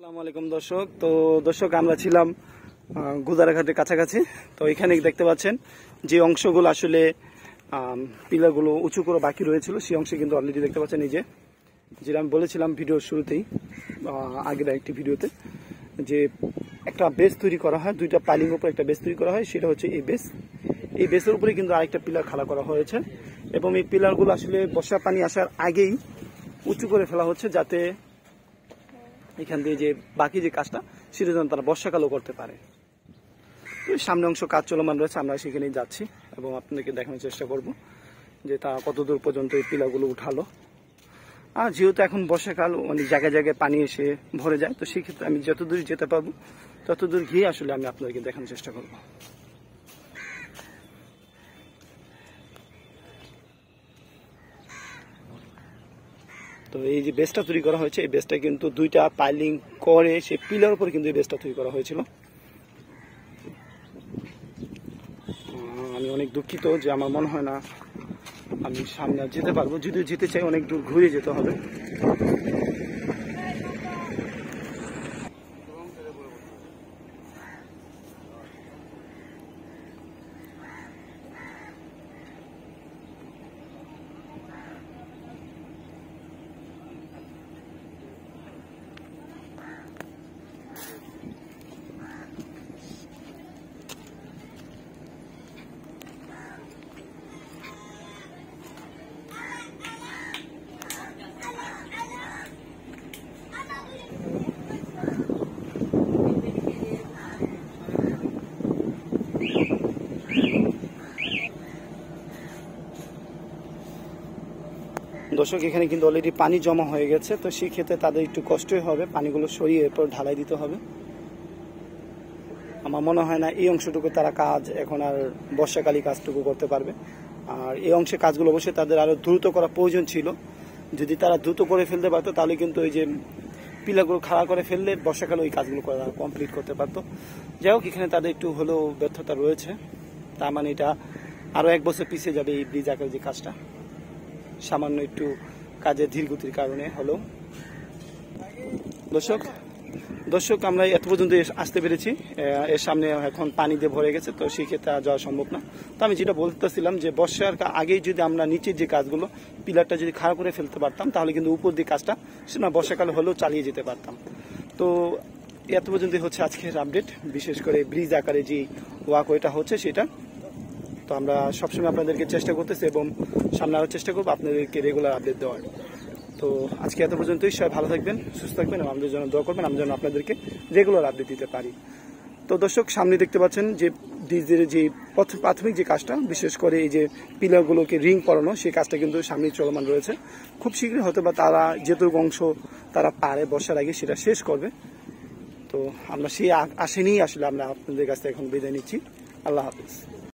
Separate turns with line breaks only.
আসসালামু আলাইকুম দর্শক তো দর্শক আমরা ছিলাম গুদারাঘাটের কাছাকাছি তো এখানে দেখতে পাচ্ছেন যে অংশগুলো আসলে পিলারগুলো উঁচু করে বাকি রয়েছিল সেই অংশে কিন্তু অলরেডি দেখতে পাচ্ছেন নিজে যেটা আমি বলেছিলাম ভিডিওর শুরুতেই আগের একটি ভিডিওতে যে একটা বেস তৈরি করা হয় দুইটা পালির উপর একটা বেস তৈরি করা হয় সেটা হচ্ছে এই বেস এই বেসের উপরে কিন্তু আরেকটা পিলার খালা করা হয়েছে এবং এই পিলারগুলো আসলে বর্ষা পানি আসার আগেই উঁচু করে ফেলা হচ্ছে যাতে এখান দিয়ে যে বাকি যে কাজটা সেটা যেন তারা বর্ষাকালও করতে পারে সামনে অংশ কাজ চলমান রয়েছে আমরা সেখানেই যাচ্ছি এবং আপনাদেরকে দেখানোর চেষ্টা করব যে কত কতদূর পর্যন্ত এই পিলাগুলো উঠালো আর যেহেতু এখন বর্ষাকাল অনেক জায়গায় জায়গায় পানি এসে ভরে যায় তো সেক্ষেত্রে আমি যতদূর যেতে পারবো ততদূর গিয়ে আসলে আমি আপনাদেরকে দেখানোর চেষ্টা করবো তো এই যে বেসটা তৈরি করা হয়েছে এই বেসটা কিন্তু দুইটা পাইলিং করে সেই পিলার উপরে কিন্তু এই বেসটা তৈরি করা হয়েছিল আমি অনেক দুঃখিত যে আমার মনে হয় না আমি সামনে যেতে পারবো যদিও যেতে চাই অনেক দূর ঘুরে যেতে হবে দর্শক এখানে কিন্তু অলরেডি পানি জমা হয়ে গেছে তো সেক্ষেত্রে তাদের একটু কষ্টই হবে পানিগুলো সরিয়ে এরপর ঢালাই দিতে হবে আমার মনে হয় না এই অংশটুকু তারা কাজ এখন আর বর্ষাকালী কাজটুকু করতে পারবে আর এই অংশে কাজগুলো অবশ্যই তাদের আরও দ্রুত করা প্রয়োজন ছিল যদি তারা দ্রুত করে ফেলতে পারতো তাহলে কিন্তু ওই যে পিলাগুলো খাড়া করে ফেললে বর্ষাকালে ওই কাজগুলো করা কমপ্লিট করতে পারতো যাই হোক এখানে তাদের একটু হলেও ব্যর্থতা রয়েছে তার মানে এটা আরও এক বছর পিছিয়ে যাবে এই ব্রিজ আঁকার যে কাজটা সামান্য একটু কাজের ধীরগতির কারণে হলো দর্শক দর্শক আমরা এত পর্যন্ত আসতে পেরেছি এর সামনে এখন পানি দিয়ে ভরে গেছে তো সেক্ষেত্রে আর যাওয়া সম্ভব না তো আমি যেটা বলতেছিলাম যে বর্ষার আগেই যদি আমরা নিচের যে কাজগুলো পিলারটা যদি খাড়া করে ফেলতে পারতাম তাহলে কিন্তু উপর দিয়ে কাজটা সেটা বর্ষাকালে হলেও চালিয়ে যেতে পারতাম তো এত পর্যন্ত হচ্ছে আজকের আপডেট বিশেষ করে ব্রিজ আকারে যে ওয়াকওয়েটা হচ্ছে সেটা তো আমরা সবসময় আপনাদেরকে চেষ্টা করতেছি এবং সামনে আরও চেষ্টা করবো আপনাদেরকে রেগুলার আপডেট দেওয়ার তো আজকে এত পর্যন্তই সবাই ভালো থাকবেন সুস্থ থাকবেন এবং আমাদের জন্য দোয়া করবেন আমি যেন আপনাদেরকে রেগুলার আপডেট দিতে পারি তো দর্শক সামনে দেখতে পাচ্ছেন যে ডিজের যে প্রাথমিক যে কাজটা বিশেষ করে এই যে পিলারগুলোকে রিং পরানো সেই কাজটা কিন্তু সামনে চলমান রয়েছে খুব শীঘ্রই হয়তো বা তারা যেটুকু অংশ তারা পারে বর্ষার আগে সেটা শেষ করবে তো আমরা সেই আসেনি আসলে আমরা আপনাদের কাছ থেকে এখন বিদায় নিচ্ছি আল্লাহ হাফিজ